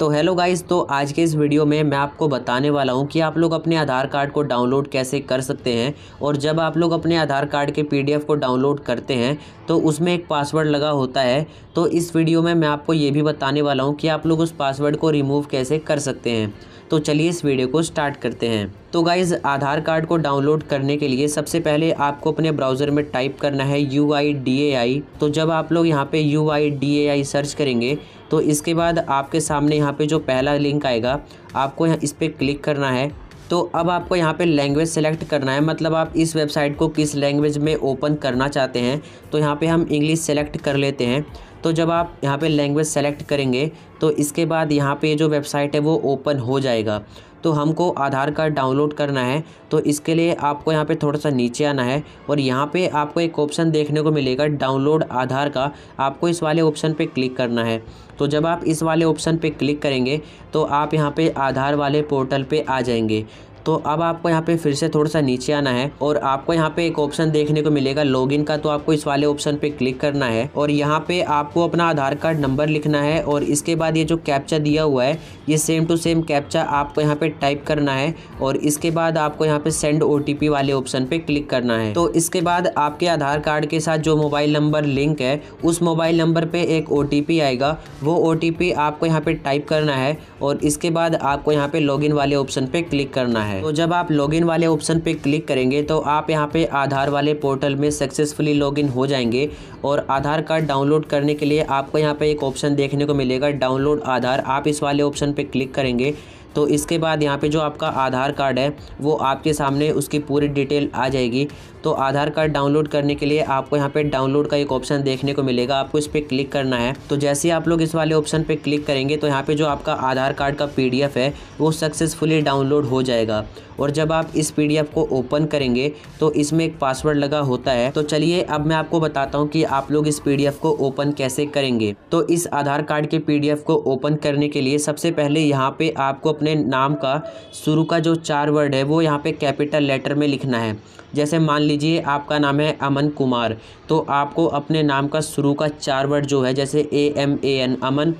तो hello guys तो आज के इस वीडियो में मैं आपको बताने वाला हूँ कि आप लोग अपने आधार कार्ड को डाउनलोड कैसे कर सकते हैं और जब आप लोग अपने आधार कार्ड के पीडीएफ को डाउनलोड करते हैं तो उसमें एक पासवर्ड लगा होता है तो इस वीडियो में मैं आपको ये भी बताने वाला हूँ कि आप लोग उस पासवर्ड को रिमूव कैसे कर सकते हैं तो चलिए इस वीडियो को स्टार्ट करते हैं तो गाइज़ आधार कार्ड को डाउनलोड करने के लिए सबसे पहले आपको अपने ब्राउज़र में टाइप करना है यू आई डी ए आई तो जब आप लोग यहाँ पे U I D A I search करेंगे तो इसके बाद आपके सामने यहाँ पे जो पहला लिंक आएगा आपको यहाँ इस पर क्लिक करना है तो अब आपको यहाँ पे लैंग्वेज सेलेक्ट करना है मतलब आप इस वेबसाइट को किस लैंग्वेज में ओपन करना चाहते हैं तो यहाँ पे हम इंग्लिश सेलेक्ट कर लेते हैं तो जब आप यहाँ पे लैंग्वेज सेलेक्ट करेंगे तो इसके बाद यहाँ पे जो वेबसाइट है वो ओपन हो जाएगा तो हमको आधार कार्ड डाउनलोड करना है तो इसके लिए आपको यहाँ पे थोड़ा सा नीचे आना है और यहाँ पे आपको एक ऑप्शन देखने को मिलेगा डाउनलोड आधार का आपको इस वाले ऑप्शन पर क्लिक करना है तो जब आप इस वाले ऑप्शन पर क्लिक करेंगे तो आप यहाँ पर आधार वाले पोर्टल पर आ जाएंगे तो अब आपको यहाँ पे फिर से थोड़ा सा नीचे आना है और आपको यहाँ पे एक ऑप्शन देखने को मिलेगा लॉगिन का तो आपको इस वाले ऑप्शन पे क्लिक करना है और यहाँ पे आपको अपना आधार कार्ड नंबर लिखना है और इसके बाद ये जो कैप्चा दिया हुआ है ये सेम टू सेम कैप्चा आपको यहाँ पे टाइप करना है और इसके बाद आपको यहाँ पे सेंड ओ वाले ऑप्शन पे क्लिक करना है तो इसके बाद आपके आधार कार्ड के साथ जो मोबाइल नंबर लिंक है उस मोबाइल नंबर पर एक ओ आएगा वो ओ आपको यहाँ पर टाइप करना है और इसके बाद आपको यहाँ पर लॉग वाले ऑप्शन पर क्लिक करना है है तो जब आप लॉगिन वाले ऑप्शन पे क्लिक करेंगे तो आप यहाँ पे आधार वाले पोर्टल में सक्सेसफुली लॉगिन हो जाएंगे और आधार कार्ड डाउनलोड करने के लिए आपको यहाँ पे एक ऑप्शन देखने को मिलेगा डाउनलोड आधार आप इस वाले ऑप्शन पे क्लिक करेंगे तो इसके बाद यहाँ पे जो आपका आधार कार्ड है वो आपके सामने उसकी पूरी डिटेल आ जाएगी तो आधार कार्ड डाउनलोड करने के लिए आपको यहाँ पे डाउनलोड का एक ऑप्शन देखने को मिलेगा आपको इस पर क्लिक करना है तो जैसे ही आप लोग इस वाले ऑप्शन पर क्लिक करेंगे तो यहाँ पर जो आपका आधार कार्ड का पी है वो सक्सेसफुली डाउनलोड हो जाएगा और जब आप इस पी को ओपन करेंगे तो इसमें एक पासवर्ड लगा होता है तो चलिए अब मैं आपको बताता हूँ कि आप लोग इस पी को ओपन कैसे करेंगे तो इस आधार कार्ड के पी को ओपन करने के लिए सबसे पहले यहाँ पर आपको अपने नाम का शुरू का जो चार वर्ड है वो यहाँ पे कैपिटल लेटर में लिखना है जैसे मान लीजिए आपका नाम है अमन कुमार तो आपको अपने नाम का शुरू का चार वर्ड जो है जैसे ए एम ए एन अमन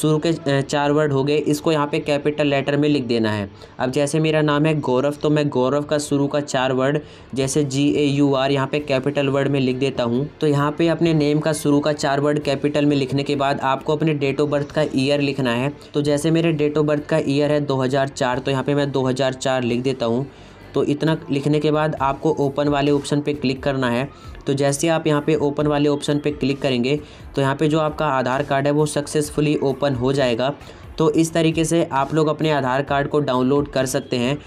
शुरू के चार वर्ड हो गए इसको यहाँ पे कैपिटल लेटर में लिख देना है अब जैसे मेरा नाम है गौरव तो मैं गौरव का शुरू का चार वर्ड जैसे जी ए यू आर यहाँ पे कैपिटल वर्ड में लिख देता हूँ तो यहाँ पे अपने नेम का शुरू का चार वर्ड कैपिटल में लिखने के बाद आपको अपने डेट ऑफ बर्थ का ईयर लिखना है तो जैसे मेरे डेट ऑफ बर्थ का ईयर है दो तो यहाँ पर मैं दो लिख देता हूँ तो इतना लिखने के बाद आपको ओपन वाले ऑप्शन पे क्लिक करना है तो जैसे आप यहाँ पे ओपन वाले ऑप्शन पे क्लिक करेंगे तो यहाँ पे जो आपका आधार कार्ड है वो सक्सेसफुली ओपन हो जाएगा तो इस तरीके से आप लोग अपने आधार कार्ड को डाउनलोड कर सकते हैं